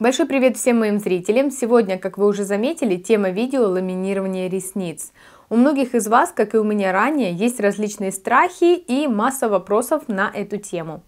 Большой привет всем моим зрителям! Сегодня, как вы уже заметили, тема видео ламинирование ресниц. У многих из вас, как и у меня ранее, есть различные страхи и масса вопросов на эту тему.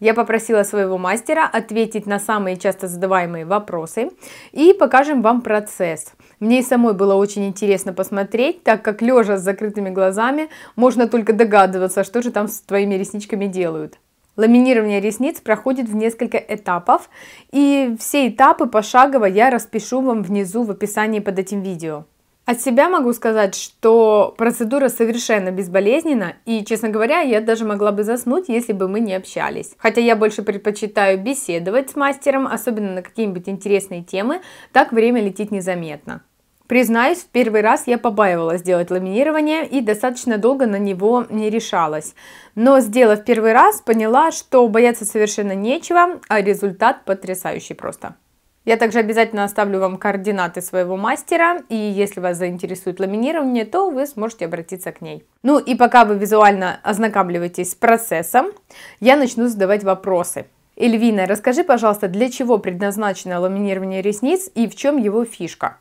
Я попросила своего мастера ответить на самые часто задаваемые вопросы и покажем вам процесс. Мне и самой было очень интересно посмотреть, так как лежа с закрытыми глазами можно только догадываться, что же там с твоими ресничками делают. Ламинирование ресниц проходит в несколько этапов, и все этапы пошагово я распишу вам внизу в описании под этим видео. От себя могу сказать, что процедура совершенно безболезненна, и, честно говоря, я даже могла бы заснуть, если бы мы не общались. Хотя я больше предпочитаю беседовать с мастером, особенно на какие-нибудь интересные темы, так время летит незаметно. Признаюсь, в первый раз я побаивалась делать ламинирование и достаточно долго на него не решалась. Но сделав первый раз, поняла, что бояться совершенно нечего, а результат потрясающий просто. Я также обязательно оставлю вам координаты своего мастера, и если вас заинтересует ламинирование, то вы сможете обратиться к ней. Ну и пока вы визуально ознакомливаетесь с процессом, я начну задавать вопросы. Эльвина, расскажи, пожалуйста, для чего предназначено ламинирование ресниц и в чем его фишка?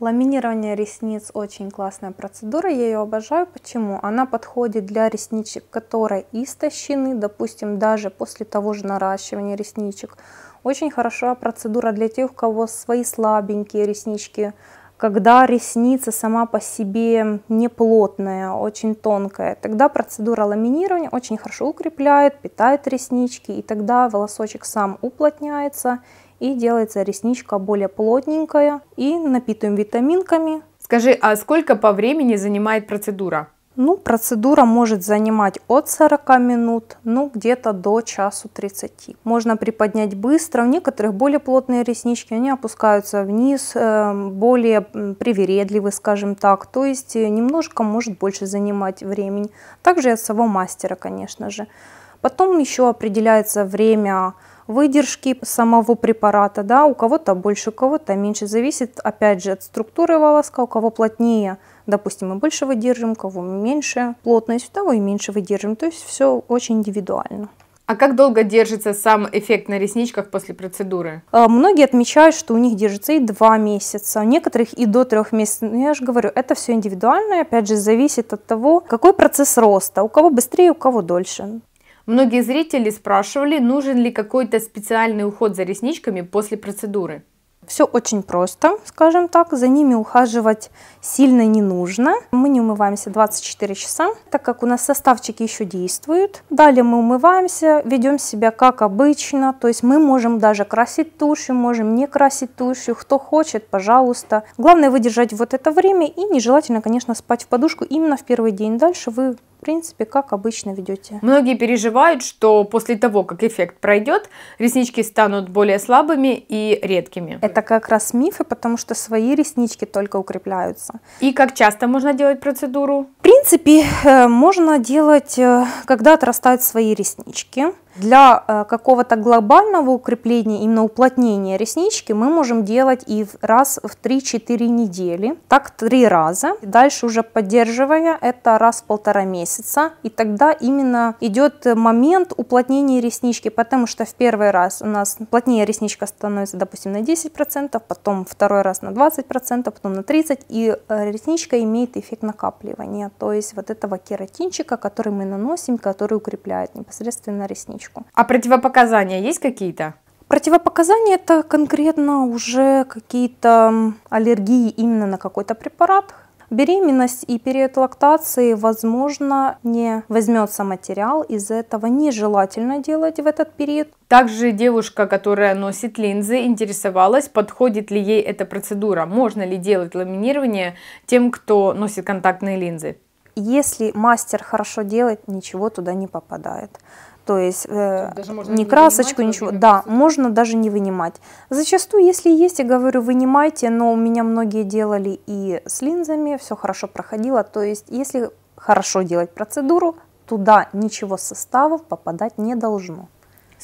Ламинирование ресниц очень классная процедура, я ее обожаю. Почему? Она подходит для ресничек, которые истощены, допустим, даже после того же наращивания ресничек. Очень хорошая процедура для тех, у кого свои слабенькие реснички, когда ресница сама по себе не плотная, очень тонкая, тогда процедура ламинирования очень хорошо укрепляет, питает реснички, и тогда волосочек сам уплотняется, и делается ресничка более плотненькая и напитываем витаминками. Скажи, а сколько по времени занимает процедура? Ну, процедура может занимать от 40 минут, ну, где-то до часу 30. Можно приподнять быстро. У некоторых более плотные реснички, они опускаются вниз, э, более привередливы, скажем так. То есть э, немножко может больше занимать времени. Также от самого мастера, конечно же. Потом еще определяется время выдержки самого препарата, да, у кого-то больше, у кого-то меньше, зависит опять же от структуры волоска, у кого плотнее, допустим, мы больше выдержим, у кого меньше плотность, у того и меньше выдержим, то есть все очень индивидуально. А как долго держится сам эффект на ресничках после процедуры? Э, многие отмечают, что у них держится и два месяца, у некоторых и до трех месяцев. Но я же говорю, это все индивидуально, опять же, зависит от того, какой процесс роста, у кого быстрее, у кого дольше. Многие зрители спрашивали, нужен ли какой-то специальный уход за ресничками после процедуры. Все очень просто, скажем так, за ними ухаживать сильно не нужно. Мы не умываемся 24 часа, так как у нас составчики еще действуют. Далее мы умываемся, ведем себя как обычно, то есть мы можем даже красить тушью, можем не красить тушью, кто хочет, пожалуйста. Главное выдержать вот это время и нежелательно, конечно, спать в подушку именно в первый день. Дальше вы в принципе, как обычно ведете. Многие переживают, что после того, как эффект пройдет, реснички станут более слабыми и редкими. Это как раз мифы, потому что свои реснички только укрепляются. И как часто можно делать процедуру? В принципе, принципе, э, можно делать, э, когда отрастают свои реснички. Для э, какого-то глобального укрепления, именно уплотнения реснички, мы можем делать и раз в 3-4 недели, так три раза. Дальше уже поддерживая, это раз в полтора месяца. И тогда именно идет момент уплотнения реснички, потому что в первый раз у нас плотнее ресничка становится, допустим, на 10%, потом второй раз на 20%, потом на 30%, и ресничка имеет эффект накапливания, то то есть вот этого кератинчика, который мы наносим, который укрепляет непосредственно ресничку. А противопоказания есть какие-то? Противопоказания это конкретно уже какие-то аллергии именно на какой-то препарат, беременность и период лактации, возможно, не возьмется материал, из-за этого нежелательно делать в этот период. Также девушка, которая носит линзы, интересовалась, подходит ли ей эта процедура, можно ли делать ламинирование тем, кто носит контактные линзы. Если мастер хорошо делает, ничего туда не попадает. То есть э, не красочку, ничего. Да, можно даже не вынимать. Зачастую, если есть, я говорю, вынимайте, но у меня многие делали и с линзами, все хорошо проходило. То есть, если хорошо делать процедуру, туда ничего составов попадать не должно.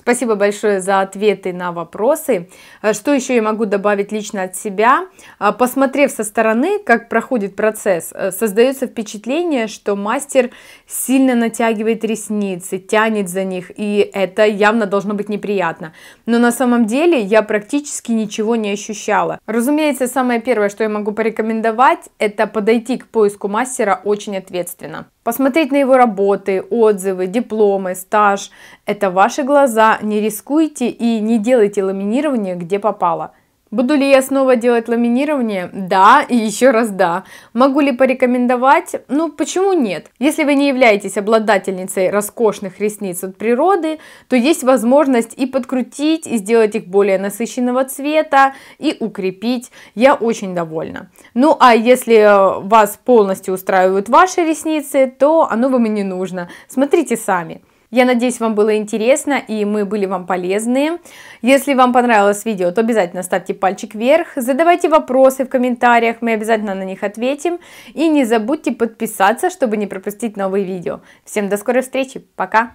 Спасибо большое за ответы на вопросы. Э, что еще я могу добавить лично от себя? Э, посмотрев со стороны, как проходит процесс, э, создается впечатление, что мастер сильно натягивает ресницы, тянет за них, и это явно должно быть неприятно. Но на самом деле я практически ничего не ощущала. Разумеется, самое первое, что я могу порекомендовать, это подойти к поиску мастера очень ответственно посмотреть на его работы, отзывы, дипломы, стаж. Это ваши глаза, не рискуйте и не делайте ламинирование где попало – Буду ли я снова делать ламинирование? Да, и еще раз да. Могу ли порекомендовать? Ну, почему нет? Если вы не являетесь обладательницей роскошных ресниц от природы, то есть возможность и подкрутить, и сделать их более насыщенного цвета, и укрепить. Я очень довольна. Ну, а если э, вас полностью устраивают ваши ресницы, то оно вам и не нужно. Смотрите сами. Я надеюсь, вам было интересно и мы были вам полезны. Если вам понравилось видео, то обязательно ставьте пальчик вверх, задавайте вопросы в комментариях, мы обязательно на них ответим. И не забудьте подписаться, чтобы не пропустить новые видео. Всем до скорой встречи, пока!